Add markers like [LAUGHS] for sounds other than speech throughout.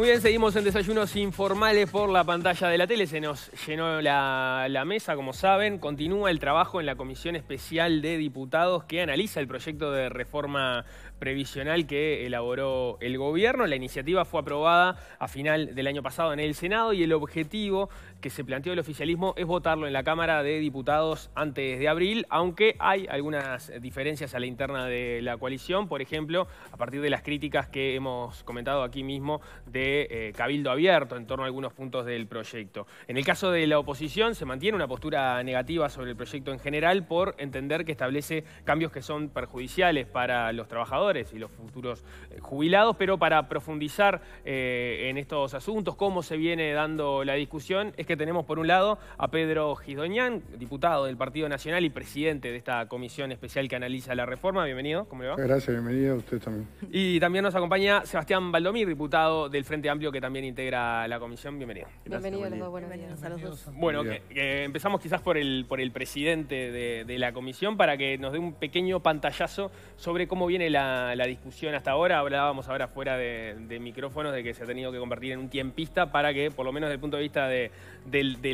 Muy bien, seguimos en desayunos informales por la pantalla de la tele. Se nos llenó la, la, mesa, como saben. Continúa el trabajo en la Comisión Especial de Diputados que analiza el proyecto de reforma previsional que elaboró el gobierno. La iniciativa fue aprobada a final del año pasado en el Senado y el objetivo que se planteó el oficialismo es votarlo en la Cámara de Diputados antes de abril, aunque hay algunas diferencias a la interna de la coalición, por ejemplo, a partir de las críticas que hemos comentado aquí mismo de eh, Cabildo Abierto en torno a algunos puntos del proyecto. En el caso de la oposición se mantiene una postura negativa sobre el proyecto en general por entender que establece cambios que son perjudiciales para los trabajadores y los futuros eh, jubilados, pero para profundizar eh, en estos asuntos, cómo se viene dando la discusión, es que tenemos por un lado a Pedro Gisdoñán, diputado del Partido Nacional y presidente de esta comisión especial que analiza la reforma. Bienvenido, ¿cómo le va? Gracias, bienvenido a usted también. Y también nos acompaña Sebastián Valdomir, diputado del Frente Amplio que también integra la comisión. Bienvenido. Bienvenido los dos, buenos días a los dos. Bueno, empezamos quizás por el, por el presidente de la comisión para que nos dé un pequeño pantallazo sobre cómo viene la la, discusión hasta ahora. Hablábamos ahora fuera de, micrófonos de que se ha tenido que convertir en un tiempista para que, por lo menos desde el punto de vista de,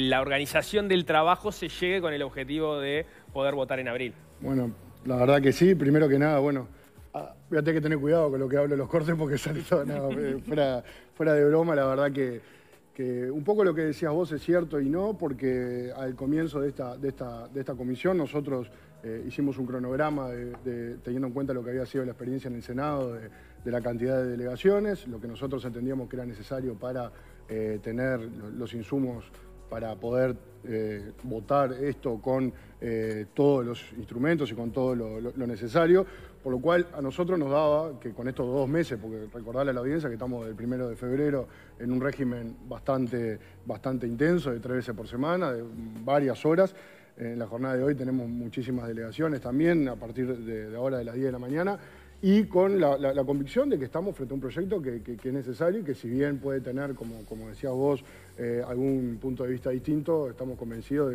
la organización del trabajo, se llegue con el objetivo de poder votar en abril. Bueno, la verdad que sí. Primero que nada, bueno, fíjate ah, a que tener cuidado con lo que hablo los cortes porque [LAUGHS] eh, fuera, de broma, la verdad que, que, un poco lo que decías vos es cierto y no, porque al comienzo de esta, de esta, de esta comisión nosotros eh, hicimos un cronograma teniendo en cuenta lo que había sido la experiencia en el Senado, de, la cantidad de delegaciones, lo que nosotros entendíamos que era necesario para eh, tener los insumos para poder eh, votar esto con todos los instrumentos y con todo lo, necesario, por lo cual a nosotros nos daba que con estos dos meses, porque recordarle a la audiencia que estamos del primero de febrero en un régimen bastante, bastante intenso, de tres veces por semana, de varias horas, en la jornada de hoy tenemos muchísimas delegaciones también, a partir de, ahora de las 10 de la mañana, y con la, convicción de que estamos frente a un proyecto que, es necesario y que si bien puede tener, como, como decías vos, eh, algún punto de vista distinto, estamos convencidos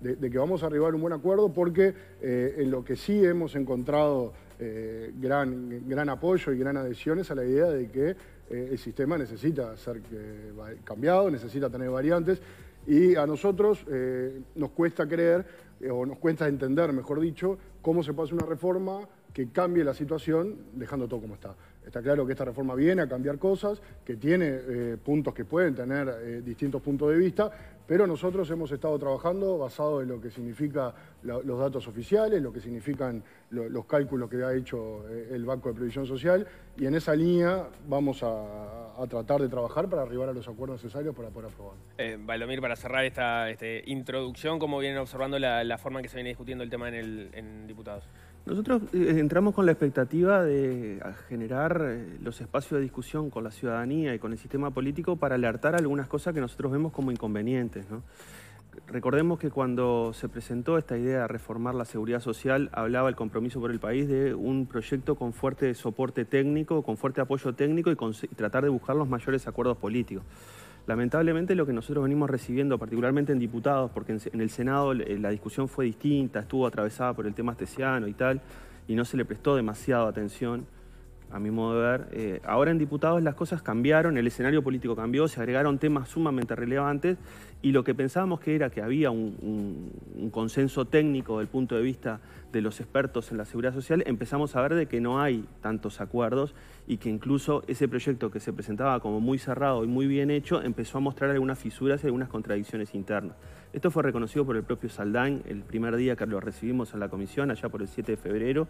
de que, vamos a arribar a un buen acuerdo porque eh, en lo que sí hemos encontrado eh, gran, gran apoyo y gran adhesión es a la idea de que el sistema necesita ser cambiado, necesita tener variantes y a nosotros eh, nos cuesta creer, eh, o nos cuesta entender, mejor dicho, cómo se pasa una reforma que cambie la situación dejando todo como está. Está claro que esta reforma viene a cambiar cosas, que tiene eh, puntos que pueden tener eh, distintos puntos de vista, pero nosotros hemos estado trabajando basado en lo que significa los datos oficiales, lo que significan los cálculos que ha hecho eh, el Banco de Previsión Social, y en esa línea vamos a, tratar de trabajar para arribar a los acuerdos necesarios para poder aprobar. Eh, para cerrar esta, este, introducción, ¿cómo vienen observando la, forma en que se viene discutiendo el tema en diputados? Nosotros eh, entramos con la expectativa de eh, generar eh, los espacios de discusión con la ciudadanía y con el sistema político para alertar algunas cosas que nosotros vemos como inconvenientes. Recordemos que cuando se presentó esta idea de reformar la seguridad social, hablaba el compromiso por el país de un proyecto con fuerte soporte técnico, con fuerte apoyo técnico y, tratar de buscar los mayores acuerdos políticos. Lamentablemente lo que nosotros venimos recibiendo, particularmente en diputados, porque en, el Senado eh, la discusión fue distinta, estuvo atravesada por el tema astesiano y tal, y no se le prestó demasiada atención a mi modo de ver. Eh, ahora en diputados las cosas cambiaron, el escenario político cambió, se agregaron temas sumamente relevantes y lo que pensábamos que era que había un, consenso técnico del punto de vista de los expertos en la seguridad social, empezamos a ver de que no hay tantos acuerdos y que incluso ese proyecto que se presentaba como muy cerrado y muy bien hecho empezó a mostrar algunas fisuras y algunas contradicciones internas. Esto fue reconocido por el propio Saldán el primer día que lo recibimos en la comisión, allá por el 7 de febrero,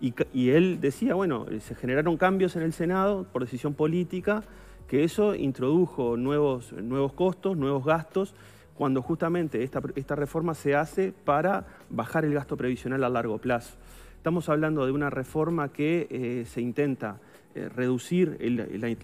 y él decía, bueno, eh, se generaron cambios en el Senado por decisión política, que eso introdujo nuevos, costos, nuevos gastos, cuando justamente esta, reforma se hace para bajar el gasto previsional a largo plazo. Estamos hablando de una reforma que eh, se intenta eh, reducir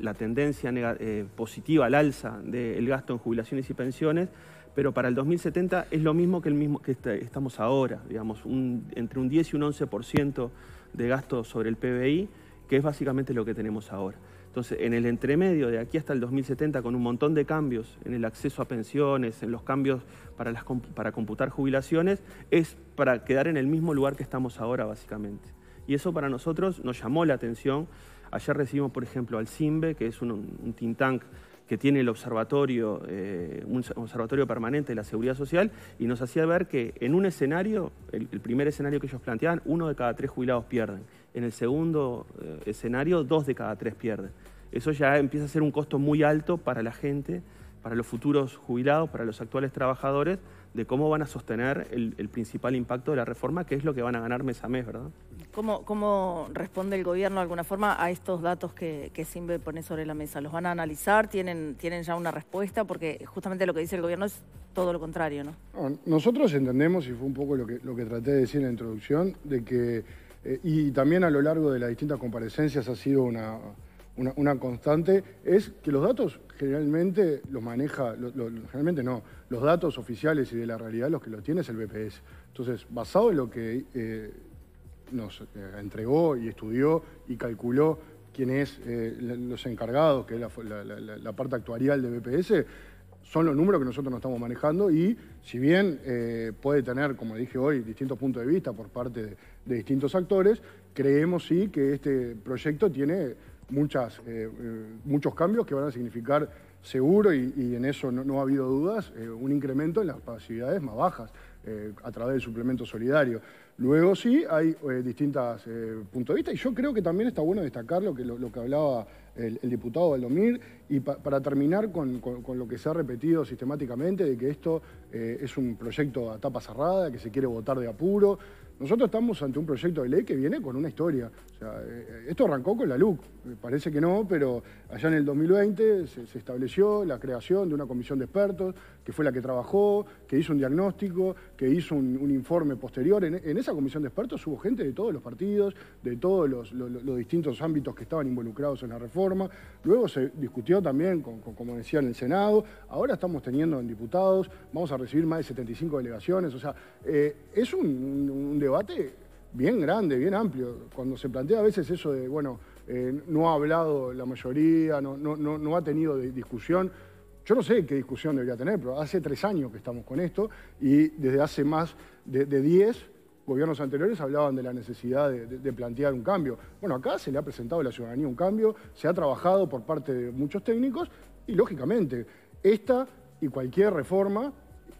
la, tendencia eh, positiva al alza del gasto en jubilaciones y pensiones, pero para el 2070 es lo mismo que, el mismo que este, estamos ahora, digamos, entre un 10 y un 11% de gasto sobre el PBI, que es básicamente lo que tenemos ahora. Entonces, en el entremedio de aquí hasta el 2070, con un montón de cambios en el acceso a pensiones, en los cambios para, las, para computar jubilaciones, es para quedar en el mismo lugar que estamos ahora, básicamente. Y eso para nosotros nos llamó la atención. Ayer recibimos, por ejemplo, al CIMBE, que es un, think tank que tiene el observatorio, eh, un observatorio permanente de la seguridad social, y nos hacía ver que en un escenario, el, el primer escenario que ellos planteaban, uno de cada tres jubilados pierden. En el segundo eh, escenario, dos de cada tres pierden. Eso ya empieza a ser un costo muy alto para la gente, para los futuros jubilados, para los actuales trabajadores, de cómo van a sostener el, principal impacto de la reforma, que es lo que van a ganar mes a mes, ¿verdad? ¿Cómo, responde el gobierno de alguna forma a estos datos que, Simbe pone sobre la mesa? ¿Los van a analizar? ¿Tienen, ya una respuesta? Porque justamente lo que dice el gobierno es todo lo contrario, ¿no? Nosotros entendemos, y fue un poco lo que traté de decir en la introducción, de que eh, y también a lo largo de las distintas comparecencias ha sido una, constante, es que los datos generalmente los maneja, generalmente no, los datos oficiales y de la realidad los que los tiene es el BPS. Entonces, basado en lo que eh, nos eh, entregó y estudió y calculó quién es los encargados, que es la, la parte actuarial de BPS, son los números que nosotros nos estamos manejando y si bien eh, puede tener, como dije hoy, distintos puntos de vista por parte de, distintos actores, creemos sí que este proyecto tiene muchas, eh, eh, muchos cambios que van a significar seguro, y, en eso no, ha habido dudas, un incremento en las pasividades más bajas a través del suplemento solidario. Luego sí hay distintos puntos de vista y yo creo que también está bueno destacar lo que, lo que hablaba el, diputado Valdomir, y para terminar con, lo que se ha repetido sistemáticamente, de que esto eh, es un proyecto a tapa cerrada, que se quiere votar de apuro. Nosotros estamos ante un proyecto de ley que viene con una historia. Eh, esto arrancó con la LUC, parece que no, pero allá en el 2020 se estableció la creación de una comisión de expertos, que fue la que trabajó, que hizo un diagnóstico, que hizo un, informe posterior. En, esa comisión de expertos hubo gente de todos los partidos, de todos los, distintos ámbitos que estaban involucrados en la reforma. Luego se discutió también, con, como decía, en el Senado. Ahora estamos teniendo en diputados, vamos a recibir más de 75 delegaciones. O sea, eh, es un, debate bien grande, bien amplio. Cuando se plantea a veces eso de, bueno, eh, no ha hablado la mayoría, no, ha tenido discusión. Yo no sé qué discusión debería tener, pero hace tres años que estamos con esto y desde hace más de, diez gobiernos anteriores hablaban de la necesidad de, plantear un cambio. Bueno, acá se le ha presentado a la ciudadanía un cambio, se ha trabajado por parte de muchos técnicos y, lógicamente, esta y cualquier reforma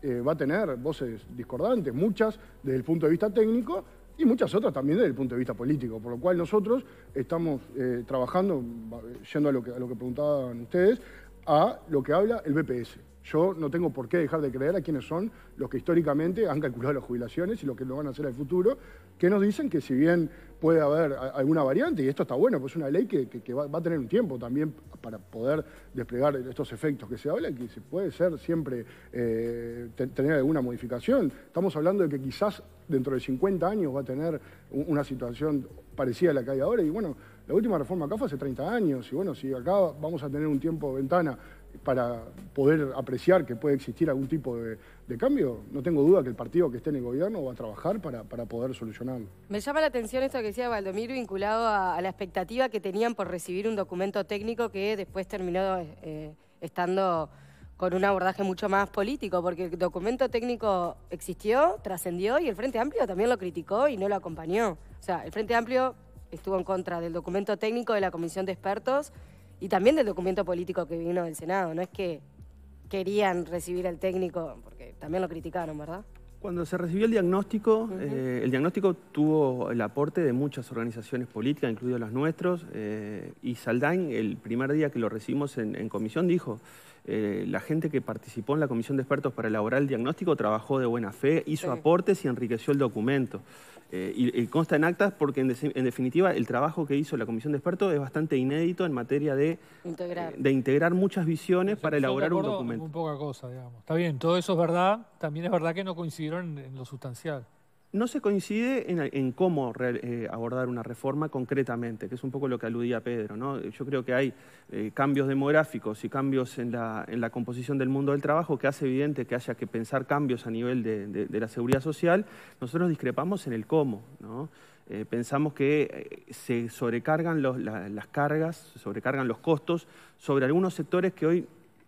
eh, va a tener voces discordantes, muchas desde el punto de vista técnico y muchas otras también desde el punto de vista político, por lo cual nosotros estamos eh, trabajando, yendo a lo que preguntaban ustedes, a lo que habla el BPS. Yo no tengo por qué dejar de creer a quienes son los que históricamente han calculado las jubilaciones y los que lo van a hacer en el futuro, que nos dicen que si bien puede haber alguna variante, y esto está bueno, pues es una ley que, va, a tener un tiempo también para poder desplegar estos efectos que se habla, que se puede ser siempre eh, tener alguna modificación. Estamos hablando de que quizás dentro de 50 años va a tener una situación parecida a la que hay ahora, y bueno, la última reforma acá fue hace 30 años y bueno, si acá vamos a tener un tiempo de ventana para poder apreciar que puede existir algún tipo de, cambio, no tengo duda que el partido que esté en el gobierno va a trabajar para, para poder solucionarlo. Me llama la atención esto que decía Valdomir, vinculado a, la expectativa que tenían por recibir un documento técnico que después terminó eh, estando con un abordaje mucho más político, porque el documento técnico existió, trascendió y el Frente Amplio también lo criticó y no lo acompañó. O sea, el Frente Amplio estuvo en contra del documento técnico de la Comisión de Expertos y también del documento político que vino del Senado. No es que querían recibir al técnico, porque también lo criticaron, ¿verdad? Cuando se recibió el diagnóstico, eh, el diagnóstico tuvo el aporte de muchas organizaciones políticas, incluidas los nuestros, eh, y Saldán, el primer día que lo recibimos en comisión, dijo, eh, la gente que participó en la comisión de expertos para elaborar el diagnóstico trabajó de buena fe, hizo aportes y enriqueció el documento. Eh, y, consta en actas porque, en, definitiva, el trabajo que hizo la Comisión de Expertos es bastante inédito en materia de integrar, eh, muchas visiones para elaborar un documento. Muy poca cosa, digamos. Está bien, todo eso es verdad. También es verdad que no coincidieron en lo sustancial. No se coincide en, cómo eh, abordar una reforma concretamente, que es un poco lo que aludía Pedro. ¿no? Yo creo que hay eh, cambios demográficos y cambios en la, composición del mundo del trabajo que hace evidente que haya que pensar cambios a nivel de, la seguridad social. Nosotros discrepamos en el cómo. Eh, pensamos que se sobrecargan las cargas, se sobrecargan los costos sobre algunos sectores que hoy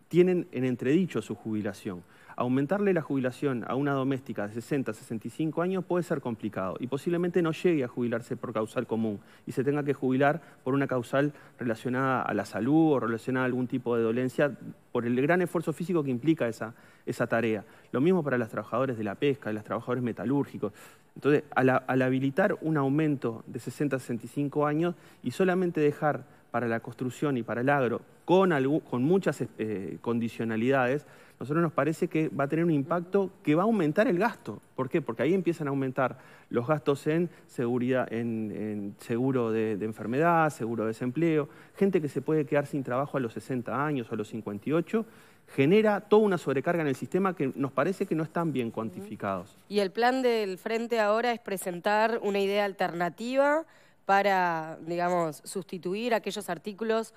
tienen en entredicho su jubilación aumentarle la jubilación a una doméstica de 60 a 65 años puede ser complicado y posiblemente no llegue a jubilarse por causal común y se tenga que jubilar por una causal relacionada a la salud o relacionada a algún tipo de dolencia por el gran esfuerzo físico que implica esa, esa tarea. Lo mismo para los trabajadores de la pesca, de los trabajadores metalúrgicos. Entonces, al, habilitar un aumento de 60 a 65 años y solamente dejar para la construcción y para el agro con, muchas eh, condicionalidades, nosotros nos parece que va a tener un impacto que va a aumentar el gasto. ¿Por qué? Porque ahí empiezan a aumentar los gastos en seguridad, en, seguro de, de, enfermedad, seguro de desempleo, gente que se puede quedar sin trabajo a los 60 años o a los 58 genera toda una sobrecarga en el sistema que nos parece que no están bien cuantificados. Y el plan del Frente ahora es presentar una idea alternativa para, digamos, sustituir aquellos artículos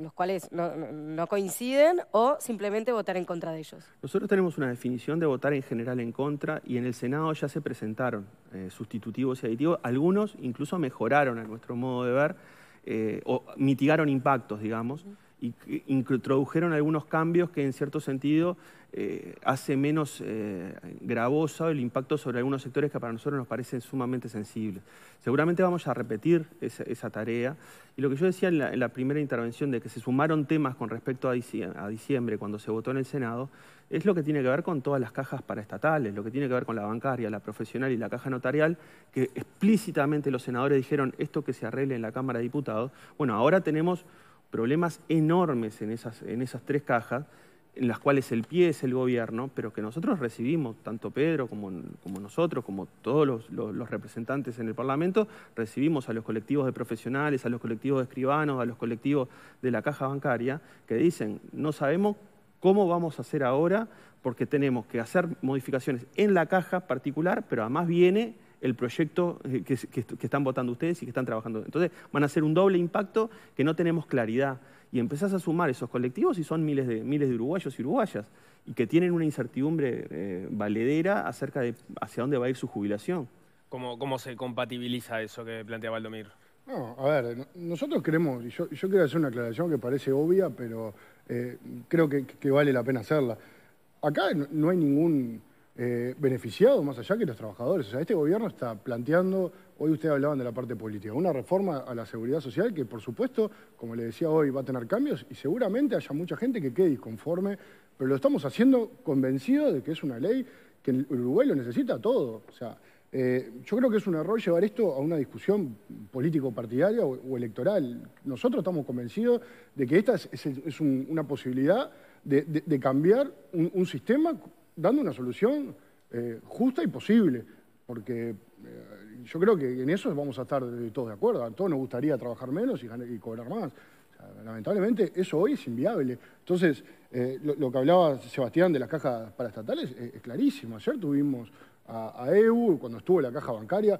los cuales no, coinciden o simplemente votar en contra de ellos. Nosotros tenemos una definición de votar en general en contra y en el Senado ya se presentaron eh, sustitutivos y aditivos, algunos incluso mejoraron a nuestro modo de ver eh, o mitigaron impactos, digamos y introdujeron algunos cambios que en cierto sentido eh, hace menos eh, gravoso el impacto sobre algunos sectores que para nosotros nos parecen sumamente sensibles. Seguramente vamos a repetir esa, tarea. Y lo que yo decía en la, primera intervención de que se sumaron temas con respecto a diciembre, a diciembre, cuando se votó en el Senado, es lo que tiene que ver con todas las cajas paraestatales, lo que tiene que ver con la bancaria, la profesional y la caja notarial, que explícitamente los senadores dijeron esto que se arregle en la Cámara de Diputados. Bueno, ahora tenemos problemas enormes en esas, en esas tres cajas, en las cuales el pie es el gobierno, pero que nosotros recibimos, tanto Pedro como, nosotros, como todos los, los, representantes en el Parlamento, recibimos a los colectivos de profesionales, a los colectivos de escribanos, a los colectivos de la caja bancaria, que dicen, no sabemos cómo vamos a hacer ahora, porque tenemos que hacer modificaciones en la caja particular, pero además viene el proyecto eh, que, están votando ustedes y que están trabajando. Entonces van a ser un doble impacto que no tenemos claridad. Y empezás a sumar esos colectivos y son miles de, miles de uruguayos y uruguayas y que tienen una incertidumbre eh, valedera acerca de hacia dónde va a ir su jubilación. ¿Cómo, cómo se compatibiliza eso que plantea Valdomir? No, a ver, nosotros queremos, y yo, quiero hacer una aclaración que parece obvia, pero eh, creo que vale la pena hacerla. Acá no hay ningún eh, beneficiados más allá que los trabajadores. O sea, este gobierno está planteando, hoy ustedes hablaban de la parte política, una reforma a la seguridad social que, por supuesto, como le decía hoy, va a tener cambios y seguramente haya mucha gente que quede disconforme, pero lo estamos haciendo convencido de que es una ley que Uruguay lo necesita todo. O sea, eh, yo creo que es un error llevar esto a una discusión político-partidaria o, electoral. Nosotros estamos convencidos de que esta es, una posibilidad de, cambiar un, sistema dando una solución eh, justa y posible, porque eh, yo creo que en eso vamos a estar todos de acuerdo. A todos nos gustaría trabajar menos y, cobrar más. lamentablemente eso hoy es inviable. Entonces, eh, lo, que hablaba Sebastián de las cajas para estatales es clarísimo. Ayer tuvimos a, a, EU cuando estuvo la caja bancaria.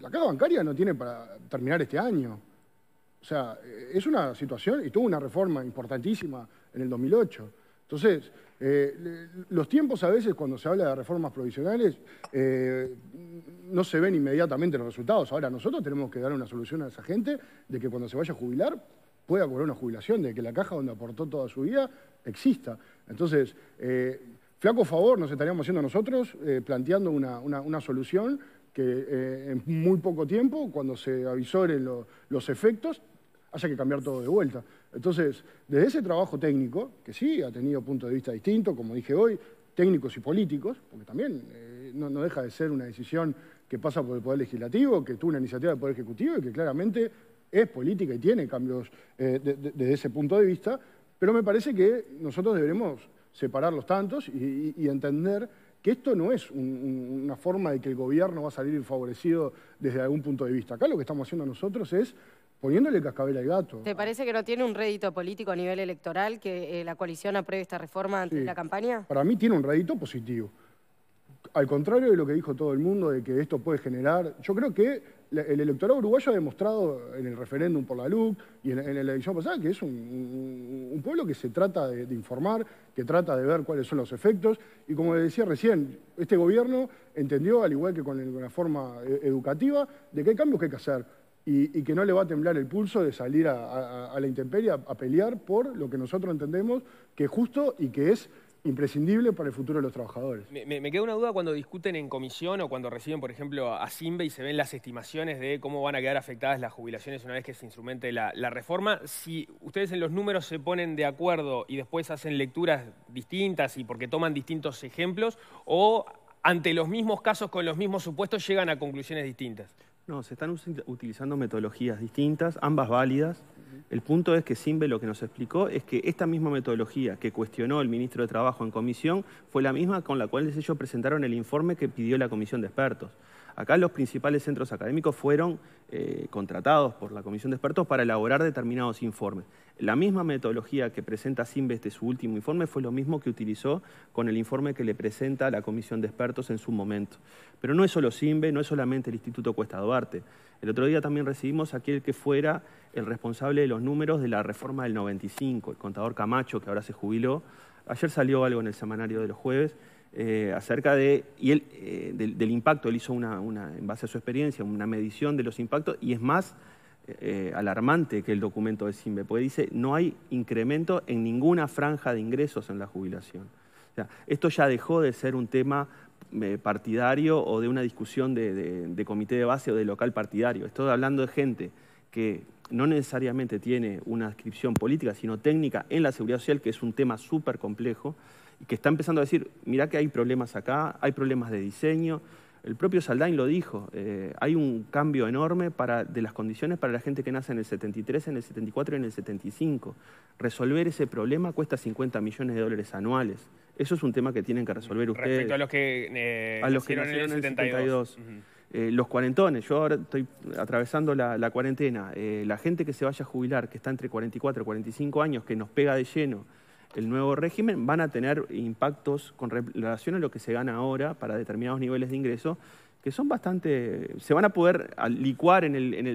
La caja bancaria no tiene para terminar este año. O sea, es una situación y tuvo una reforma importantísima en el 2008. Entonces, eh, los tiempos a veces cuando se habla de reformas provisionales eh, no se ven inmediatamente los resultados. Ahora nosotros tenemos que dar una solución a esa gente de que cuando se vaya a jubilar pueda cobrar una jubilación, de que la caja donde aportó toda su vida exista. Entonces, eh, flaco favor nos estaríamos haciendo nosotros planteando una, solución que en muy poco tiempo, cuando se avisoren los efectos, haya que cambiar todo de vuelta. Entonces, desde ese trabajo técnico, que sí ha tenido puntos de vista distintos, como dije hoy, técnicos y políticos, porque también eh, no, deja de ser una decisión que pasa por el Poder Legislativo, que tuvo una iniciativa del Poder Ejecutivo y que claramente es política y tiene cambios eh, desde ese punto de vista, pero me parece que nosotros deberemos separarlos tantos y, entender que esto no es una forma de que el gobierno va a salir favorecido desde algún punto de vista. Acá lo que estamos haciendo nosotros es poniéndole cascabel al gato. ¿Te parece que no tiene un rédito político a nivel electoral que eh, la coalición apruebe esta reforma antes de la campaña? Para mí tiene un rédito positivo. Al contrario de lo que dijo todo el mundo, de que esto puede generar... Yo creo que el electorado uruguayo ha demostrado en el referéndum por la luz y en, la elección pasada que es un, pueblo que se trata de, informar, que trata de ver cuáles son los efectos. Y como decía recién, este gobierno entendió, al igual que con, la forma eh, educativa, de que hay cambios que hay que hacer y, que no le va a temblar el pulso de salir a, la intemperie a, pelear por lo que nosotros entendemos que es justo y que es imprescindible para el futuro de los trabajadores. Me, queda una duda cuando discuten en comisión o cuando reciben, por ejemplo, a Simbe y se ven las estimaciones de cómo van a quedar afectadas las jubilaciones una vez que se instrumente la reforma. Si ustedes en los números se ponen de acuerdo y después hacen lecturas distintas y porque toman distintos ejemplos, o ante los mismos casos con los mismos supuestos llegan a conclusiones distintas. No, se están utilizando metodologías distintas, ambas válidas. El punto es que Simbe lo que nos explicó es que esta misma metodología que cuestionó el ministro de Trabajo en comisión fue la misma con la cual ellos presentaron el informe que pidió la comisión de expertos. Acá los principales centros académicos fueron eh, contratados por la Comisión de Expertos para elaborar determinados informes. La misma metodología que presenta Simbe este su último informe fue lo mismo que utilizó con el informe que le presenta la Comisión de Expertos en su momento. Pero no es solo Simbe, no es solamente el Instituto Cuesta Duarte. El otro día también recibimos a aquel que fuera el responsable de los números de la reforma del 95, el contador Camacho, que ahora se jubiló. Ayer salió algo en el semanario de los jueves eh, acerca de, y eh, del, impacto. Él hizo una, en base a su experiencia, una medición de los impactos y es más eh, alarmante que el documento de SIMBE, porque dice no hay incremento en ninguna franja de ingresos en la jubilación. esto ya dejó de ser un tema partidario o de una discusión de, de comité de base o de local partidario. Estoy hablando de gente que no necesariamente tiene una descripción política, sino técnica en la seguridad social, que es un tema súper complejo, y que está empezando a decir, mirá que hay problemas acá, hay problemas de diseño. El propio Saldain lo dijo, eh, hay un cambio enorme de las condiciones para la gente que nace en el 73, en el 74 y en el 75. Resolver ese problema cuesta 50 millones de dólares anuales. Eso es un tema que tienen que resolver ustedes. Respecto eh, a los que, nacieron en el 72. Eh, los cuarentones, yo ahora estoy atravesando la, cuarentena, eh, la gente que se vaya a jubilar, que está entre 44 y 45 años, que nos pega de lleno el nuevo régimen, van a tener impactos con relación a lo que se gana ahora para determinados niveles de ingreso, que son bastante, se van a poder licuar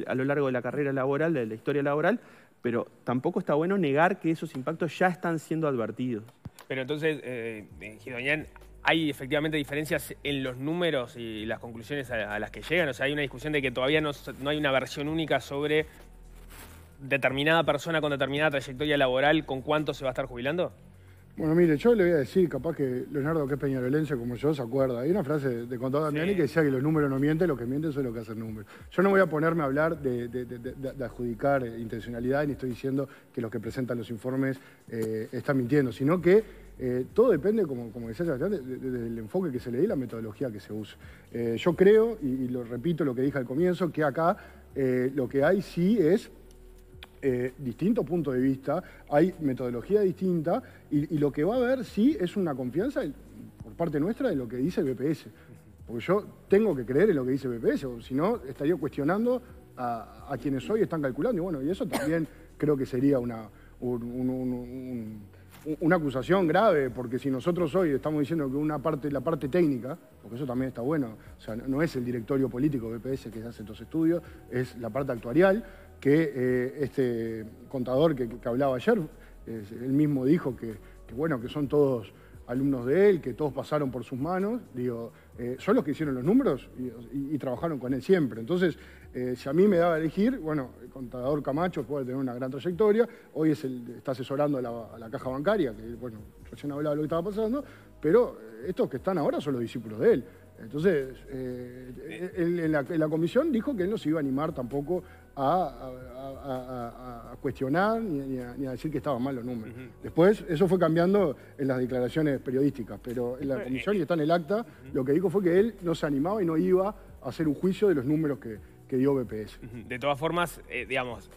a lo largo de la carrera laboral, de la historia laboral, pero tampoco está bueno negar que esos impactos ya están siendo advertidos. Pero entonces, eh, eh Gidoñán, hay efectivamente diferencias en los números y las conclusiones a, las que llegan. O sea, hay una discusión de que todavía no, hay una versión única sobre determinada persona con determinada trayectoria laboral, ¿con cuánto se va a estar jubilando? Bueno, mire, yo le voy a decir, capaz que Leonardo, que es peñarolense como yo, se acuerda. Hay una frase de Contado Damiani que decía que los números no mienten, los que mienten son los que hacen números. Yo no voy a ponerme a hablar de, adjudicar intencionalidad, ni estoy diciendo que los que presentan los informes eh, están mintiendo, sino que eh, todo depende, como, decía Sebastián, del enfoque que se le dé y la metodología que se use. Eh, yo creo, y, lo repito lo que dije al comienzo, que acá eh, lo que hay sí es distinto punto de vista, hay metodología distinta, y, lo que va a haber sí es una confianza por parte nuestra de lo que dice el BPS. Porque yo tengo que creer en lo que dice el BPS, o si no estaría cuestionando a, quienes hoy están calculando. Y bueno, y eso también creo que sería una, un una acusación grave, porque si nosotros hoy estamos diciendo que una parte, la parte técnica, porque eso también está bueno, no es el directorio político de BPS que hace estos estudios, es la parte actuarial, que eh, este contador que, hablaba ayer, él mismo dijo que, bueno, que son todos alumnos de él, que todos pasaron por sus manos, digo, eh, son los que hicieron los números y, trabajaron con él siempre. Entonces, eh, si a mí me daba a elegir, bueno, el contador Camacho puede tener una gran trayectoria, hoy es el, está asesorando a la, caja bancaria, que bueno, recién hablaba de lo que estaba pasando, pero eh, estos que están ahora son los discípulos de él. Entonces, en, la, comisión dijo que él no se iba a animar tampoco a, cuestionar ni, a, decir que estaban mal los números. Después, eso fue cambiando en las declaraciones periodísticas, pero en la eh, comisión eh, y está en el acta, lo que dijo fue que él no se animaba y no iba a hacer un juicio de los números que, dio BPS. De todas formas, eh, digamos,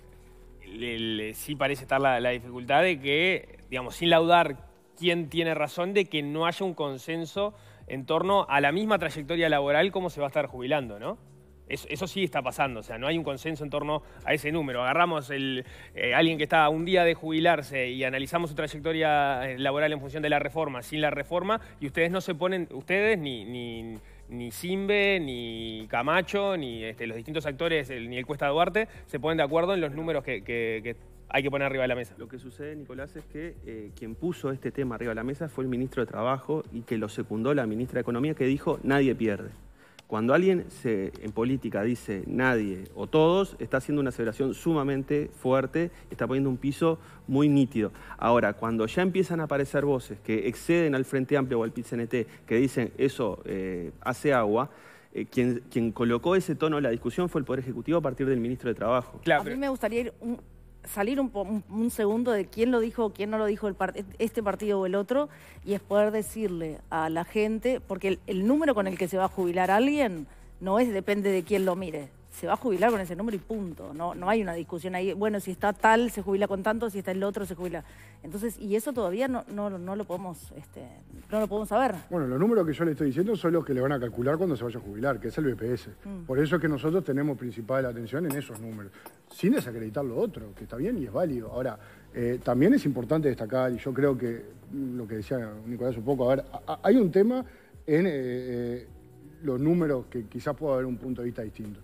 sí parece estar la, la dificultad de que, digamos, sin laudar quién tiene razón de que no haya un consenso en torno a la misma trayectoria laboral como se va a estar jubilando, ¿no? Eso, sí está pasando, o sea, no hay un consenso en torno a ese número. Agarramos a eh, alguien que está a un día de jubilarse y analizamos su trayectoria eh, laboral en función de la reforma, sin la reforma, y ustedes no se ponen, ustedes ni, ni ni Simbe, ni Camacho, ni este, los distintos actores, ni el Cuesta Duarte, se ponen de acuerdo en los números que, hay que poner arriba de la mesa. Lo que sucede, Nicolás, es que eh, quien puso este tema arriba de la mesa fue el ministro de Trabajo y que lo secundó la ministra de Economía que dijo nadie pierde. Cuando alguien en política dice nadie o todos, está haciendo una aseveración sumamente fuerte, está poniendo un piso muy nítido. Ahora, cuando ya empiezan a aparecer voces que exceden al Frente Amplio o al pit que dicen eso eh, hace agua, eh, quien, quien, colocó ese tono en la discusión fue el Poder Ejecutivo a partir del ministro de Trabajo. a mí me gustaría ir un, salir un, segundo de quién lo dijo, quién no lo dijo el este partido o el otro, y es poder decirle a la gente, porque el número con el que se va a jubilar alguien no es depende de quién lo mire, se va a jubilar con ese número y punto. No, no hay una discusión ahí. Bueno, si está tal, se jubila con tanto, si está el otro, se jubila. Entonces, y eso todavía no, no, no lo podemos, este, no lo podemos saber. Bueno, los números que yo le estoy diciendo son los que le van a calcular cuando se vaya a jubilar, que es el BPS. Mm. Por eso es que nosotros tenemos principal atención en esos números, sin desacreditar lo otro, que está bien y es válido. Ahora, eh, también es importante destacar, y yo creo que lo que decía Nicolás un poco, a ver, hay un tema en eh, eh, los números que quizás pueda haber un punto de vista distinto.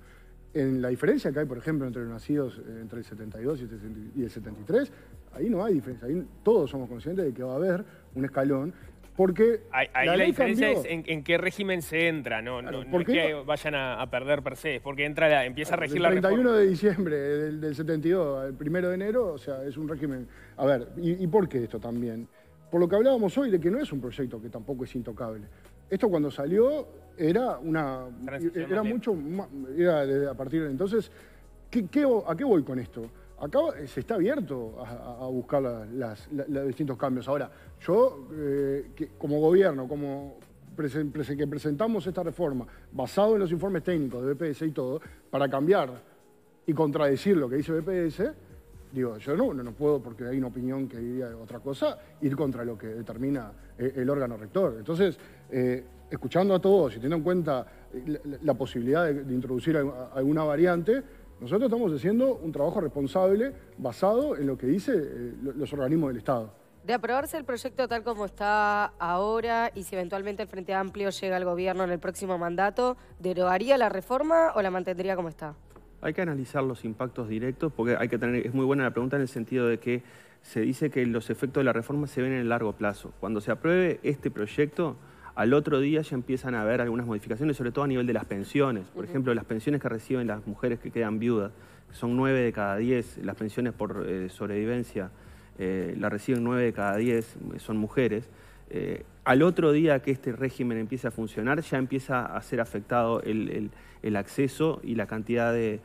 En la diferencia que hay, por ejemplo, entre los nacidos eh, entre el 72 y el 73, ahí no hay diferencia. Ahí todos somos conscientes de que va a haber un escalón porque ahí, la, diferencia es en, qué régimen se entra, no, es que vayan a, perder per se, es porque entra empieza a regir la El 31 de diciembre del, 72 al 1 de enero, o sea, es un régimen... A ver, ¿y por qué esto también? Por lo que hablábamos hoy de que no es un proyecto que tampoco es intocable. Esto cuando salió era una era mucho más, era a partir de entonces ¿qué, a qué voy con esto acá se está abierto a, buscar los distintos cambios ahora yo eh, como gobierno como que presentamos esta reforma basado en los informes técnicos de BPS y todo para cambiar y contradecir lo que dice BPS Digo, yo no, no, puedo, porque hay una opinión que diría otra cosa, ir contra lo que determina el, eh, el órgano rector. Entonces, eh, escuchando a todos y teniendo en cuenta eh, la, posibilidad de, introducir alguna variante, nosotros estamos haciendo un trabajo responsable basado en lo que dicen eh, los organismos del Estado. De aprobarse el proyecto tal como está ahora y si eventualmente el Frente Amplio llega al gobierno en el próximo mandato, ¿derogaría la reforma o la mantendría como está? Hay que analizar los impactos directos porque hay que tener, es muy buena la pregunta en el sentido de que se dice que los efectos de la reforma se ven en el largo plazo. Cuando se apruebe este proyecto, al otro día ya empiezan a haber algunas modificaciones, sobre todo a nivel de las pensiones. Por ejemplo, las pensiones que reciben las mujeres que quedan viudas, son 9 de cada 10, las pensiones por eh, sobrevivencia eh, las reciben nueve de cada diez, son mujeres. Eh, al otro día que este régimen empieza a funcionar, ya empieza a ser afectado el, acceso y la cantidad de,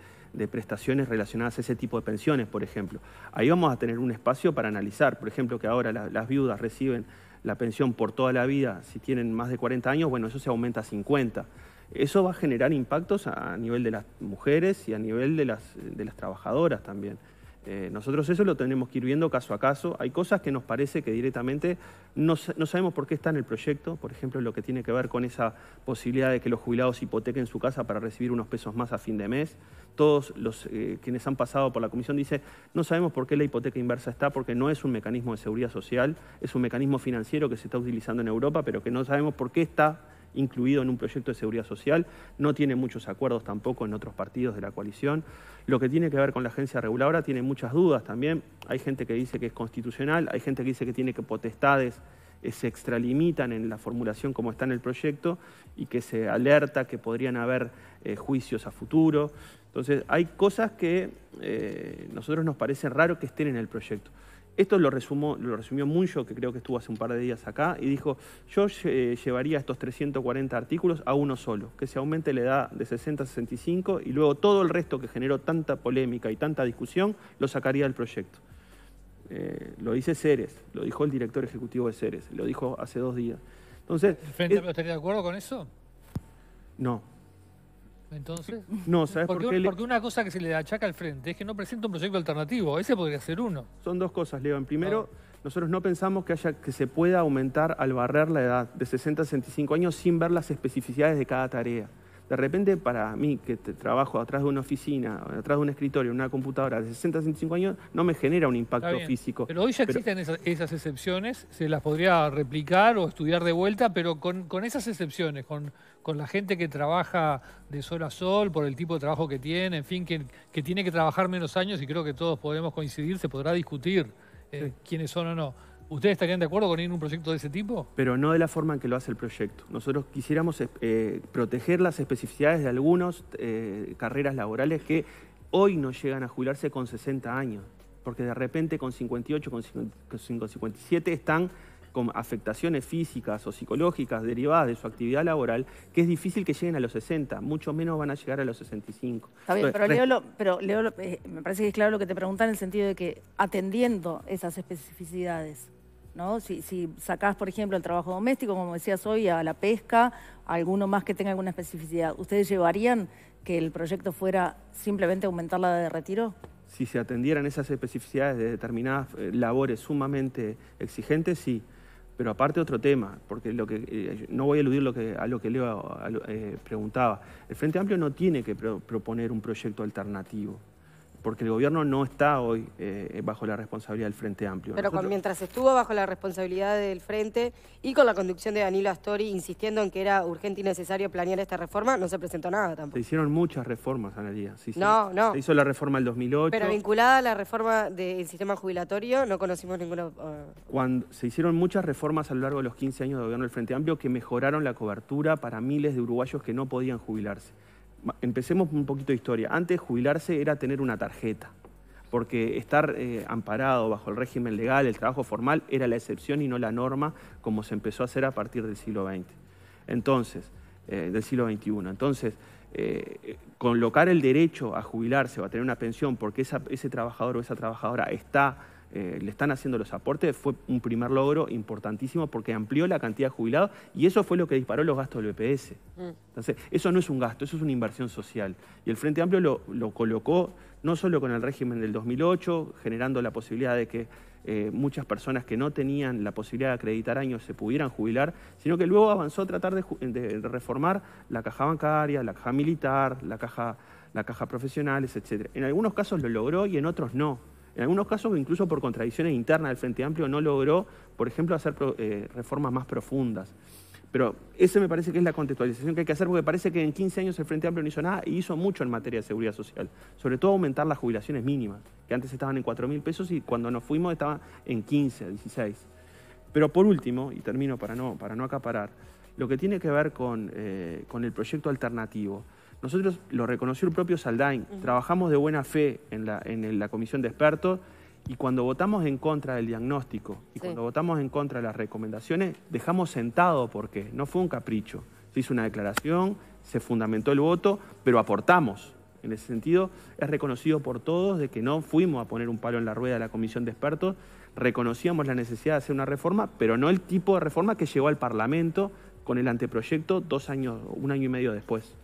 prestaciones relacionadas a ese tipo de pensiones, por ejemplo. Ahí vamos a tener un espacio para analizar, por ejemplo, que ahora las viudas reciben la pensión por toda la vida si tienen más de 40 años, bueno, eso se aumenta a 50. Eso va a generar impactos a nivel de las mujeres y a nivel de las, de las trabajadoras también. Eh, nosotros eso lo tenemos que ir viendo caso a caso. Hay cosas que nos parece que directamente no, sabemos por qué está en el proyecto, por ejemplo, lo que tiene que ver con esa posibilidad de que los jubilados hipotequen su casa para recibir unos pesos más a fin de mes. Todos los eh, quienes han pasado por la comisión dicen, no sabemos por qué la hipoteca inversa está, porque no es un mecanismo de seguridad social, es un mecanismo financiero que se está utilizando en Europa, pero que no sabemos por qué está incluido en un proyecto de seguridad social, no tiene muchos acuerdos tampoco en otros partidos de la coalición. Lo que tiene que ver con la agencia reguladora tiene muchas dudas también. Hay gente que dice que es constitucional, hay gente que dice que tiene que potestades eh, se extralimitan en la formulación como está en el proyecto y que se alerta que podrían haber eh, juicios a futuro. Entonces, hay cosas que eh, nosotros nos parece raro que estén en el proyecto. Esto lo, lo resumió Muncho, que creo que estuvo hace un par de días acá, y dijo, yo eh, llevaría estos 340 artículos a uno solo, que se aumente la edad de 60 a 65 y luego todo el resto que generó tanta polémica y tanta discusión lo sacaría del proyecto. Eh, lo dice Ceres, lo dijo el director ejecutivo de Ceres, lo dijo hace dos días. Entonces, ¿El Frente estaría de acuerdo con eso? No, entonces? No, por qué? una cosa que se le achaca al frente es que no presenta un proyecto alternativo. Ese podría ser uno. Son dos cosas, Leo. primero, ah. nosotros no pensamos que, haya, que se pueda aumentar al barrer la edad de 60 a 65 años sin ver las especificidades de cada tarea. De repente, para mí, que te trabajo atrás de una oficina, atrás de un escritorio, una computadora de 60, 65 años, no me genera un impacto físico. Pero hoy ya existen esas, excepciones, se las podría replicar o estudiar de vuelta, pero con, esas excepciones, con, la gente que trabaja de sol a sol, por el tipo de trabajo que tiene, en fin, que, tiene que trabajar menos años y creo que todos podemos coincidir, se podrá discutir eh, quiénes son o no ¿Ustedes estarían de acuerdo con ir a un proyecto de ese tipo? Pero no de la forma en que lo hace el proyecto. Nosotros quisiéramos eh, proteger las especificidades de algunas eh, carreras laborales que hoy no llegan a jubilarse con 60 años, porque de repente con 58, con 57 están con afectaciones físicas o psicológicas derivadas de su actividad laboral, que es difícil que lleguen a los 60, mucho menos van a llegar a los 65. Está bien, pero, Leo, eh, me parece que es claro lo que te preguntan en el sentido de que atendiendo esas especificidades, ¿no? Si, si sacás, por ejemplo, el trabajo doméstico, como decías hoy, a la pesca, alguno más que tenga alguna especificidad, ¿ustedes llevarían que el proyecto fuera simplemente aumentar la de retiro? Si se atendieran esas especificidades de determinadas eh, labores sumamente exigentes, sí. Pero aparte otro tema, porque lo que, eh, no voy a eludir lo que, a lo que Leo eh, preguntaba. El Frente Amplio no tiene que proponer un proyecto alternativo porque el gobierno no está hoy eh, bajo la responsabilidad del Frente Amplio. Pero mientras estuvo bajo la responsabilidad del Frente y con la conducción de Danilo Astori insistiendo en que era urgente y necesario planear esta reforma, no se presentó nada tampoco. Se hicieron muchas reformas, Analía. Sí, no, no. Se hizo la reforma del 2008. Pero vinculada a la reforma del sistema jubilatorio no conocimos ninguna... Ah. Cuando se hicieron muchas reformas a lo largo de los 15 años de gobierno del Frente Amplio que mejoraron la cobertura para miles de uruguayos que no podían jubilarse empecemos un poquito de historia. Antes jubilarse era tener una tarjeta, porque estar eh, amparado bajo el régimen legal, el trabajo formal, era la excepción y no la norma como se empezó a hacer a partir del siglo XX. Entonces, eh, del siglo XXI. Entonces, eh, colocar el derecho a jubilarse o a tener una pensión porque ese trabajador o esa trabajadora está eh, le están haciendo los aportes, fue un primer logro importantísimo porque amplió la cantidad de jubilados y eso fue lo que disparó los gastos del BPS. Mm. Entonces, eso no es un gasto, eso es una inversión social. Y el Frente Amplio lo, colocó no solo con el régimen del 2008, generando la posibilidad de que eh, muchas personas que no tenían la posibilidad de acreditar años se pudieran jubilar, sino que luego avanzó a tratar de, reformar la caja bancaria, la caja militar, la caja, la caja profesionales, etc. En algunos casos lo logró y en otros no. En algunos casos, incluso por contradicciones internas del Frente Amplio, no logró, por ejemplo, hacer eh, reformas más profundas. Pero esa me parece que es la contextualización que hay que hacer, porque parece que en 15 años el Frente Amplio no hizo nada y hizo mucho en materia de seguridad social. Sobre todo aumentar las jubilaciones mínimas, que antes estaban en 4.000 pesos y cuando nos fuimos estaban en 15, 16. Pero por último, y termino para no, para no acaparar, lo que tiene que ver con, eh, con el proyecto alternativo. Nosotros, lo reconoció el propio Saldain, trabajamos de buena fe en la, comisión de expertos y cuando votamos en contra del diagnóstico y cuando votamos en contra de las recomendaciones, dejamos sentado porque no fue un capricho. Se hizo una declaración, se fundamentó el voto, pero aportamos. En ese sentido, es reconocido por todos de que no fuimos a poner un palo en la rueda de la comisión de expertos, reconocíamos la necesidad de hacer una reforma, pero no el tipo de reforma que llegó al Parlamento con el anteproyecto dos años, un año y medio después.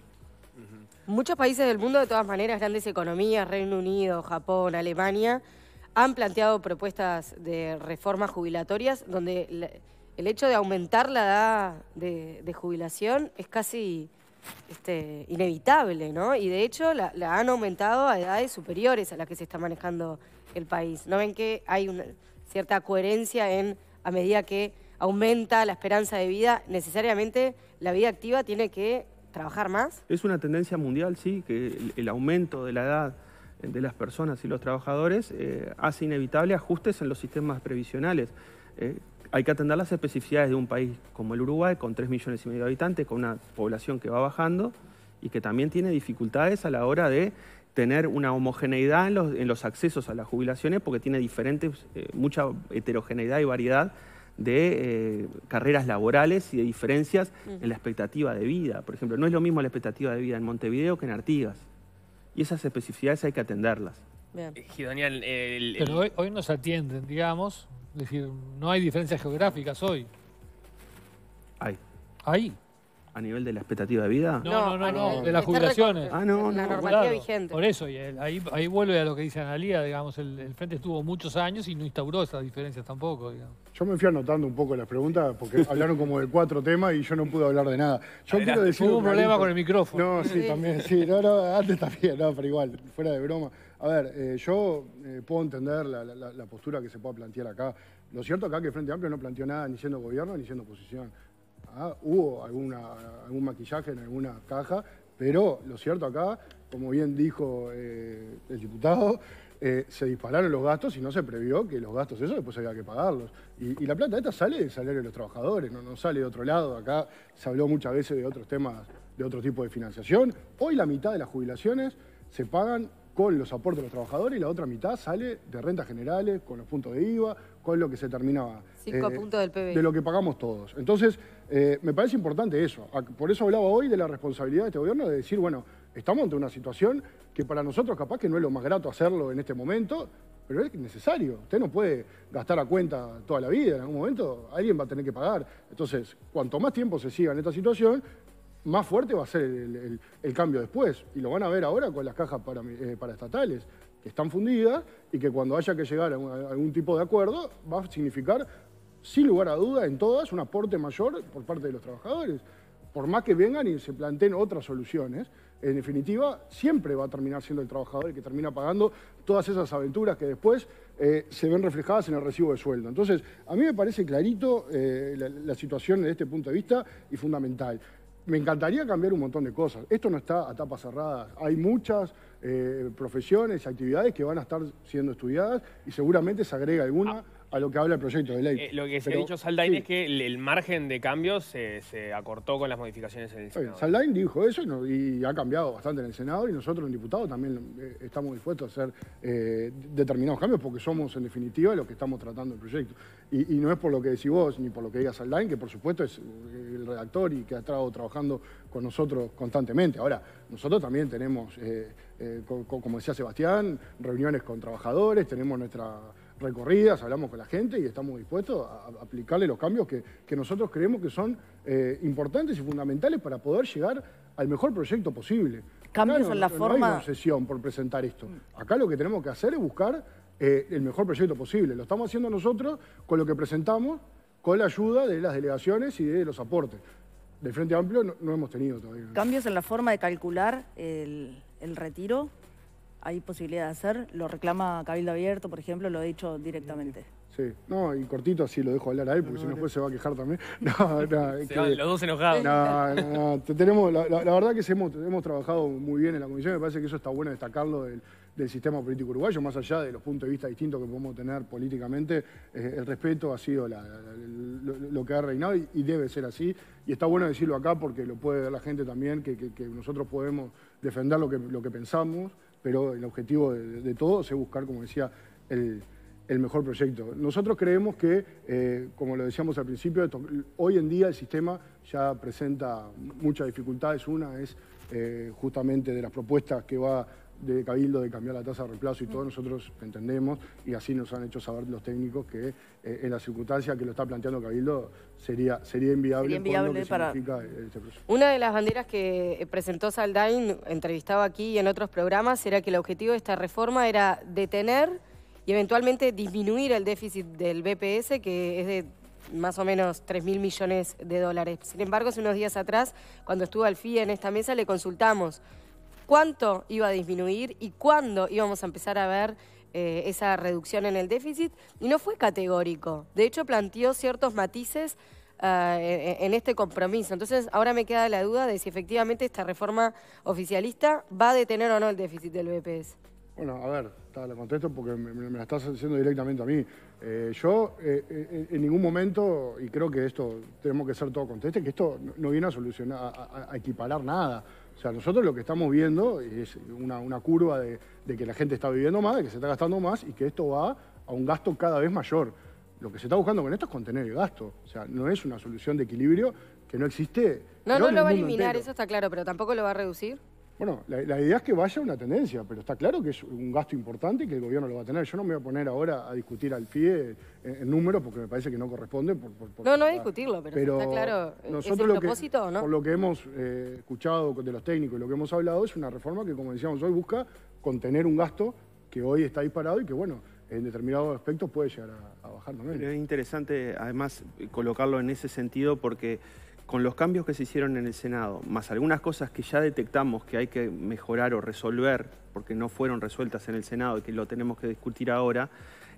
Muchos países del mundo, de todas maneras, grandes economías, Reino Unido, Japón, Alemania, han planteado propuestas de reformas jubilatorias donde el hecho de aumentar la edad de, jubilación es casi este, inevitable, ¿no? Y de hecho la, la, han aumentado a edades superiores a las que se está manejando el país. ¿No ven que hay una cierta coherencia en, a medida que aumenta la esperanza de vida, necesariamente la vida activa tiene que trabajar más? Es una tendencia mundial, sí, que el, aumento de la edad eh, de las personas y los trabajadores eh, hace inevitable ajustes en los sistemas previsionales. Eh, hay que atender las especificidades de un país como el Uruguay, con 3 millones y medio de habitantes, con una población que va bajando y que también tiene dificultades a la hora de tener una homogeneidad en los, accesos a las jubilaciones porque tiene diferentes, mucha heterogeneidad y variedad de eh, carreras laborales y de diferencias en la expectativa de vida. Por ejemplo, no es lo mismo la expectativa de vida en Montevideo que en Artigas. Y esas especificidades hay que atenderlas. Bien. Eh, Pero hoy, hoy nos atienden, digamos. Es decir, no hay diferencias geográficas hoy. Hay. Hay. ¿A nivel de la expectativa de vida? No, no, no, de las jubilaciones. Ah, no, La no, normativa vigente. Por eso, ahí, ahí vuelve a lo que dice Analía, digamos, el, Frente estuvo muchos años y no instauró esas diferencias tampoco, Yo me fui anotando un poco las preguntas porque [LAUGHS] hablaron como de cuatro temas y yo no pude hablar de nada. Yo quiero decir... Hubo un problema con el micrófono. No, sí, también, sí. No, no, antes también, no, pero igual, fuera de broma. A ver, eh, yo eh, puedo entender la, la postura que se pueda plantear acá. Lo cierto acá que Frente Amplio no planteó nada ni siendo gobierno ni siendo oposición. Ah, hubo alguna, algún maquillaje en alguna caja, pero lo cierto acá, como bien dijo eh, el diputado, eh, se dispararon los gastos y no se previó que los gastos esos después había que pagarlos. Y, la plata esta sale del salario de los trabajadores, no, no sale de otro lado. Acá se habló muchas veces de otros temas, de otro tipo de financiación. Hoy la mitad de las jubilaciones se pagan con los aportes de los trabajadores y la otra mitad sale de rentas generales, con los puntos de IVA, es lo que se terminaba. Cinco eh, puntos del PBI. De lo que pagamos todos. Entonces, eh, me parece importante eso. Ah, por eso hablaba hoy de la responsabilidad de este gobierno de decir, bueno, estamos ante una situación que para nosotros capaz que no es lo más grato hacerlo en este momento, pero es necesario. Usted no puede gastar a cuenta toda la vida. En algún momento alguien va a tener que pagar. Entonces, cuanto más tiempo se siga en esta situación, más fuerte va a ser el, cambio después. Y lo van a ver ahora con las cajas para, eh, estatales que están fundidas y que cuando haya que llegar a, algún tipo de acuerdo va a significar, sin lugar a duda, en todas un aporte mayor por parte de los trabajadores. Por más que vengan y se planteen otras soluciones, en definitiva, siempre va a terminar siendo el trabajador el que termina pagando todas esas aventuras que después eh, se ven reflejadas en el recibo de sueldo. Entonces, a mí me parece clarito eh, la, situación desde este punto de vista y fundamental. Me encantaría cambiar un montón de cosas. Esto no está a tapas cerradas. Hay muchas profesiones eh, profesiones, actividades que van a estar siendo estudiadas y seguramente se agrega alguna. a lo que habla el proyecto de ley. Eh, lo que se ha dicho Saldain es que el, margen de cambios se, acortó con las modificaciones en el Senado. dijo eso y, ha cambiado bastante en el Senado y nosotros los diputados también eh, estamos dispuestos a hacer determinados cambios porque somos en definitiva los que estamos tratando el proyecto. Y, no es por lo que decís vos, ni por lo que digas Aldain que por supuesto es el redactor y que ha estado trabajando con nosotros constantemente. Ahora, nosotros también tenemos, eh, eh, como decía Sebastián, reuniones con trabajadores, tenemos nuestras recorridas, hablamos con la gente y estamos dispuestos a, aplicarle los cambios que, nosotros creemos que son eh, importantes y fundamentales para poder llegar al mejor proyecto posible. Cambios en la forma... No hay por presentar esto. Acá lo que tenemos que hacer es buscar eh, el mejor proyecto posible. Lo estamos haciendo nosotros con lo que presentamos, con la ayuda de las delegaciones y de los aportes. Del Frente Amplio no, hemos tenido todavía. ¿Cambios en la forma de calcular el, retiro? ¿Hay posibilidad de hacer? ¿Lo reclama Cabildo Abierto, por ejemplo? ¿Lo he dicho directamente? Sí, no, y cortito así lo dejo hablar a él, porque si no después se va a quejar también. [LAUGHS] No, no, los dos enojados. No, no, tenemos, la, verdad que hemos, hemos trabajado muy bien en la comisión, me parece que eso está bueno destacarlo del, del sistema político uruguayo, más allá de los puntos de vista distintos que podemos tener políticamente, eh, el respeto ha sido lo, que ha reinado y, debe ser así. Y está bueno decirlo acá porque lo puede ver la gente también, que, nosotros podemos defender lo que, lo que pensamos, pero el objetivo de, todos es buscar, como decía, el, mejor proyecto. Nosotros creemos que, eh, como lo decíamos al principio, hoy en día el sistema ya presenta muchas dificultades. Una es eh, justamente de las propuestas que va de Cabildo de cambiar la tasa de reemplazo y todos nosotros entendemos y así nos han hecho saber los técnicos que eh, en la circunstancia que lo está planteando Cabildo sería, sería inviable, para... este proceso. Una de las banderas que eh, presentó Saldain, entrevistado aquí y en otros programas, era que el objetivo de esta reforma era detener y eventualmente disminuir el déficit del BPS, que es de más o menos 3.000 mil millones de dólares. Sin embargo, hace unos días atrás, cuando estuvo Alfía e en esta mesa, le consultamos cuánto iba a disminuir y cuándo íbamos a empezar a ver eh, esa reducción en el déficit y no fue categórico. De hecho, planteó ciertos matices ah, e, e, en, este compromiso. Entonces, ahora me queda la duda de si efectivamente esta reforma oficialista va a detener o no el déficit del BPS. Bueno, a ver, la contesto porque me, la estás haciendo directamente a mí. Eh, yo eh, en ningún momento, y creo que esto tenemos que ser todo conteste, que esto no viene a solucionar, a equiparar nada. O sea, nosotros lo que estamos viendo es una, curva de, que la gente está viviendo más, de que se está gastando más y que esto va a un gasto cada vez mayor. Lo que se está buscando con esto es contener el gasto. O sea, no es una solución de equilibrio que no existe. No, no lo va a eliminar, eso está claro, pero tampoco lo va a reducir. Bueno, la, idea es que vaya una tendencia, pero está claro que es un gasto importante y que el gobierno lo va a tener. Yo no me voy a poner ahora a discutir al pie eh, en, números porque me parece que no corresponde. Por, por, no, no discutirlo, pero, está claro. Nosotros ¿Es Por lo que hemos eh, escuchado de los técnicos y lo que hemos hablado, es una reforma que, como decíamos hoy, busca contener un gasto que hoy está disparado y que, bueno, en determinados aspectos puede llegar a, bajar es interesante, además, colocarlo en ese sentido porque con los cambios que se hicieron en el Senado, más algunas cosas que ya detectamos que hay que mejorar o resolver, porque no fueron resueltas en el Senado y que lo tenemos que discutir ahora,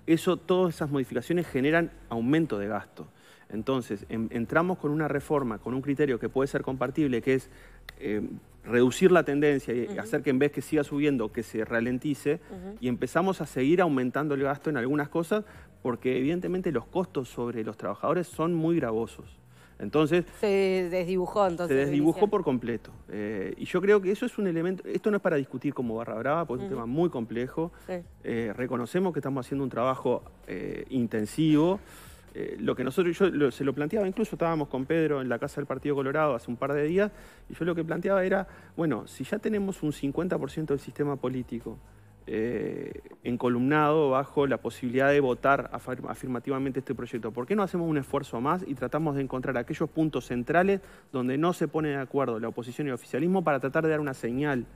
eso, todas esas modificaciones generan aumento de gasto. Entonces, entramos con una reforma, con un criterio que puede ser compartible, que es eh, reducir la tendencia y hacer que en vez que siga subiendo, que se ralentice, y empezamos a seguir aumentando el gasto en algunas cosas, porque evidentemente los costos sobre los trabajadores son muy gravosos. Entonces. Se desdibujó entonces. Se desdibujó por completo. Eh, y yo creo que eso es un elemento. Esto no es para discutir como barra brava, porque es un tema muy complejo. Eh, reconocemos que estamos haciendo un trabajo eh, intensivo. lo que nosotros, yo se lo planteaba, incluso estábamos con Pedro en la casa del Partido Colorado hace un par de días, y yo lo que planteaba era, bueno, si ya tenemos un 50% del sistema político, eh, encolumnado bajo la posibilidad de votar afirmativamente este proyecto. ¿Por qué no hacemos un esfuerzo más y tratamos de encontrar aquellos puntos centrales donde no se pone de acuerdo la oposición y el oficialismo para tratar de dar una señal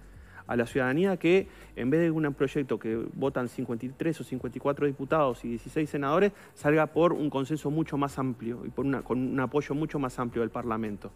a la ciudadanía que en vez de un proyecto que votan 53 o 54 diputados y 16 senadores, salga por un consenso mucho más amplio y con un apoyo mucho más amplio del Parlamento.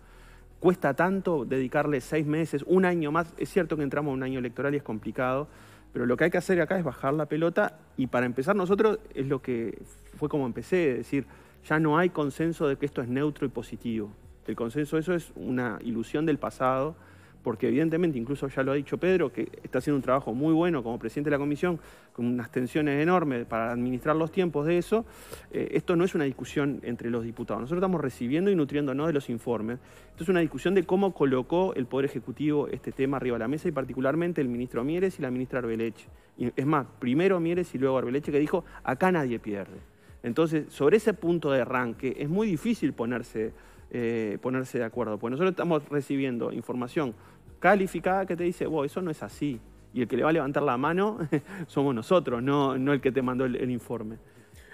Cuesta tanto dedicarle seis meses, un año más. Es cierto que entramos en un año electoral y es complicado. Pero lo que hay que hacer acá es bajar la pelota y para empezar nosotros es lo que fue como empecé, es decir, ya no hay consenso de que esto es neutro y positivo. El consenso eso es una ilusión del pasado porque evidentemente, incluso ya lo ha dicho Pedro, que está haciendo un trabajo muy bueno como presidente de la comisión, con unas tensiones enormes para administrar los tiempos de eso, eh, esto no es una discusión entre los diputados. Nosotros estamos recibiendo y nutriéndonos de los informes. Esto es una discusión de cómo colocó el Poder Ejecutivo este tema arriba de la mesa y particularmente el ministro Mieres y la ministra Arbeleche. Y, es más, primero Mieres y luego Arbeleche, que dijo, acá nadie pierde. Entonces, sobre ese punto de arranque, es muy difícil ponerse eh, ponerse de acuerdo. Pues nosotros estamos recibiendo información calificada que te dice, wow, eso no es así. Y el que le va a levantar la mano [LAUGHS] somos nosotros, no, no el que te mandó el, informe.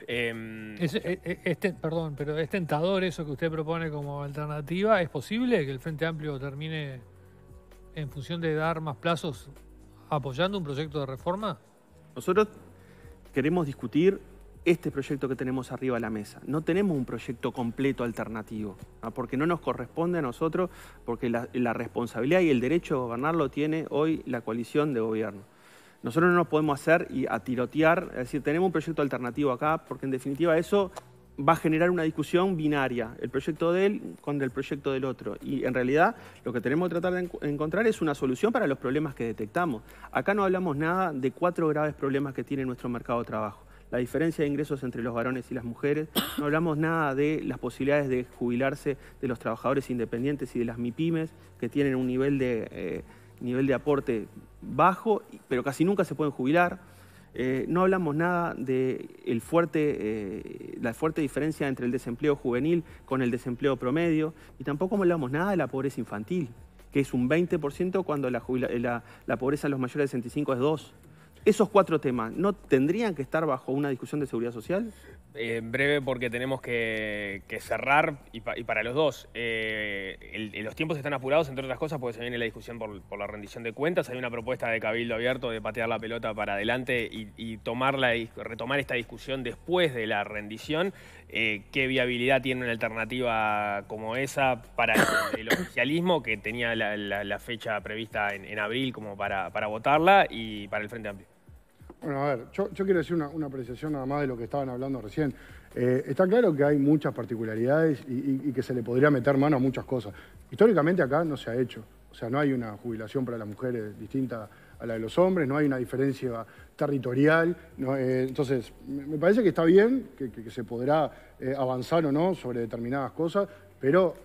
Em, e, e, este, perdón, pero ¿es tentador eso que usted propone como alternativa? ¿Es posible que el Frente Amplio termine en función de dar más plazos apoyando un proyecto de reforma? Nosotros queremos discutir este proyecto que tenemos arriba de la mesa. No tenemos un proyecto completo alternativo, porque no nos corresponde a nosotros, porque la, responsabilidad y el derecho de gobernar lo tiene hoy la coalición de gobierno. Nosotros no nos podemos hacer y a tirotear, es decir, tenemos un proyecto alternativo acá, porque en definitiva eso va a generar una discusión binaria, el proyecto de él con el proyecto del otro. Y en realidad lo que tenemos que tratar de encontrar es una solución para los problemas que detectamos. Acá no hablamos nada de cuatro graves problemas que tiene nuestro mercado de trabajo la diferencia de ingresos entre los varones y las mujeres, no hablamos nada de las posibilidades de jubilarse de los trabajadores independientes y de las MIPIMES, que tienen un nivel de, eh, nivel de aporte bajo, pero casi nunca se pueden jubilar. Eh, no hablamos nada de el fuerte, eh, la fuerte diferencia entre el desempleo juvenil con el desempleo promedio y tampoco hablamos nada de la pobreza infantil, que es un 20% cuando la, la, la pobreza en los mayores de 65 es 2%. Esos cuatro temas, ¿no tendrían que estar bajo una discusión de seguridad social? Eh, en breve porque tenemos que, cerrar y, para los dos. Eh, los tiempos están apurados, entre otras cosas, porque se viene la discusión por, la rendición de cuentas. Hay una propuesta de Cabildo Abierto de patear la pelota para adelante y, y retomar esta discusión después de la rendición. Eh, ¿Qué viabilidad tiene una alternativa como esa para el, oficialismo que tenía la, fecha prevista en, abril como para votarla y para el Frente Amplio? Bueno, a ver, yo, quiero decir una, apreciación nada más de lo que estaban hablando recién. Eh, está claro que hay muchas particularidades y, que se le podría meter mano a muchas cosas. Históricamente acá no se ha hecho. O sea, no hay una jubilación para las mujeres distinta a la de los hombres, no hay una diferencia territorial. Eh, entonces, me parece que está bien, que, se podrá eh, avanzar o no sobre determinadas cosas, pero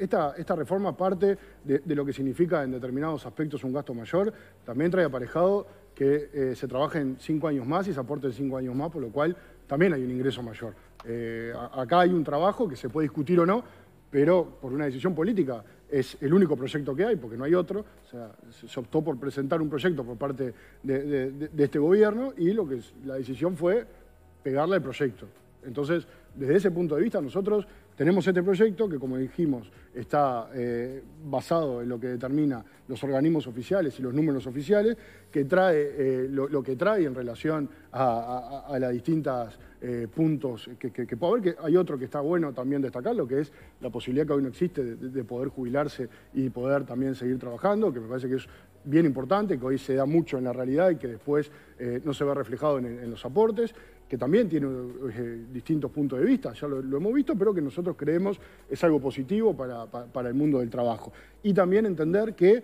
esta, reforma parte de, lo que significa en determinados aspectos un gasto mayor, también trae aparejado que eh, se trabajen cinco años más y se aporten cinco años más, por lo cual también hay un ingreso mayor. Eh, acá hay un trabajo que se puede discutir o no, pero por una decisión política es el único proyecto que hay, porque no hay otro. O sea, se optó por presentar un proyecto por parte de, este gobierno y lo que la decisión fue pegarle el proyecto. Entonces, desde ese punto de vista, nosotros tenemos este proyecto que, como dijimos, está eh, basado en lo que determina los organismos oficiales y los números oficiales, que trae eh, lo, que trae en relación a, los distintos las distintas eh, puntos que, puede haber, que hay otro que está bueno también destacar, lo que es la posibilidad que hoy no existe de, poder jubilarse y poder también seguir trabajando, que me parece que es bien importante, que hoy se da mucho en la realidad y que después no se ve reflejado en los aportes que también tiene eh, distintos puntos de vista, ya lo, hemos visto, pero que nosotros creemos es algo positivo para, el mundo del trabajo. Y también entender que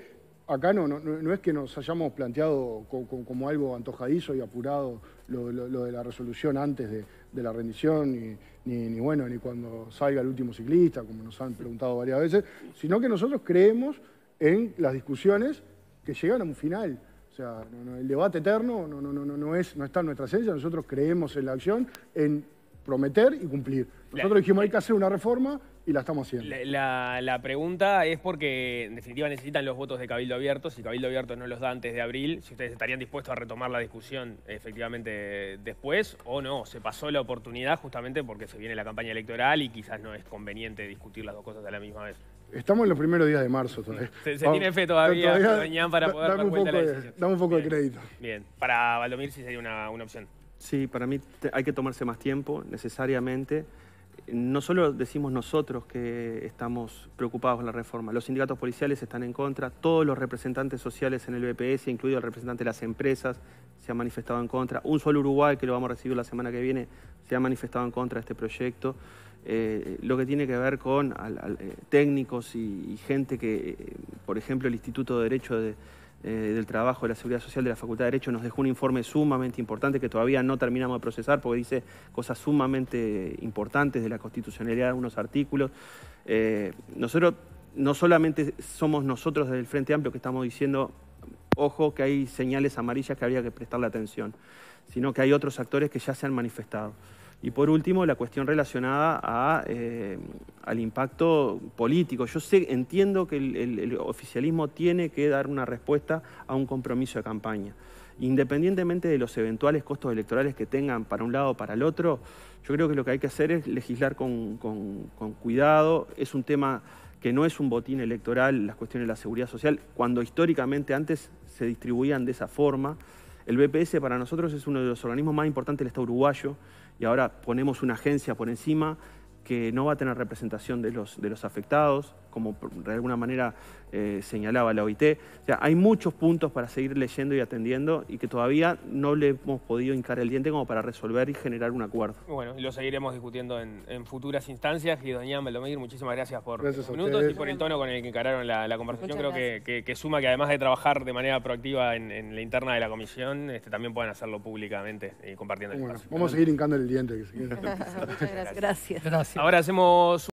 acá no, es que nos hayamos planteado como algo antojadizo y apurado lo, de la resolución antes de, la rendición, ni, bueno, ni cuando salga el último ciclista, como nos han preguntado varias veces, sino que nosotros creemos en las discusiones que llegan a un final. O sea, el debate eterno no, no, no, no, es, no está en nuestra esencia. Nosotros creemos en la acción, en prometer y cumplir. Nosotros dijimos, hay que hacer una reforma y la estamos haciendo. La, la, pregunta es porque, en definitiva, necesitan los votos de Cabildo Abierto. Si Cabildo Abierto no los da antes de abril, si ustedes estarían dispuestos a retomar la discusión efectivamente después o no. Se pasó la oportunidad justamente porque se viene la campaña electoral y quizás no es conveniente discutir las dos cosas a la misma vez. Estamos en los primeros días de marzo todavía. Se, tiene fe todavía, mañana para poder la decisión. dame un poco de crédito. Bien, para Valdomir sí sería una, opción. Sí, para mí hay que tomarse más tiempo, necesariamente. No solo decimos nosotros que estamos preocupados con la reforma, los sindicatos policiales están en contra, todos los representantes sociales en el BPS, incluido el representante de las empresas, se han manifestado en contra. Un solo Uruguay, que lo vamos a recibir la semana que viene, se ha manifestado en contra de este proyecto. Eh, lo que tiene que ver con eh, técnicos y, gente que, eh, por ejemplo, el Instituto de Derecho del Trabajo de la Seguridad Social de la Facultad de Derecho nos dejó un informe sumamente importante que todavía no terminamos de procesar porque dice cosas sumamente importantes de la constitucionalidad de unos artículos. nosotros no solamente somos nosotros del Frente Amplio que estamos diciendo, ojo, que hay señales amarillas que habría que prestarle atención, sino que hay otros actores que ya se han manifestado. Y por último, la cuestión relacionada eh, al impacto político. Yo sé, entiendo que el, oficialismo tiene que dar una respuesta a un compromiso de campaña. Independientemente de los eventuales costos electorales que tengan para un lado o para el otro, yo creo que lo que hay que hacer es legislar con, con cuidado. Es un tema que no es un botín electoral, las cuestiones de la seguridad social, cuando históricamente antes se distribuían de esa forma. El BPS para nosotros es uno de los organismos más importantes del Estado uruguayo y ahora ponemos una agencia por encima que no va a tener representación de los, de los afectados, como de alguna manera eh, señalaba la OIT. O sea, hay muchos puntos para seguir leyendo y atendiendo y que todavía no le hemos podido hincar el diente como para resolver y generar un acuerdo. Bueno, lo seguiremos discutiendo en, futuras instancias. Y doña Meldomir, muchísimas gracias por los minutos y por el tono con el que encararon la, conversación. Creo que, suma que además de trabajar de manera proactiva en, la interna de la comisión, este, también puedan hacerlo públicamente y compartiendo el bueno, Vamos a seguir hincando el diente. [LAUGHS] Muchas gracias. gracias. Ahora hacemos...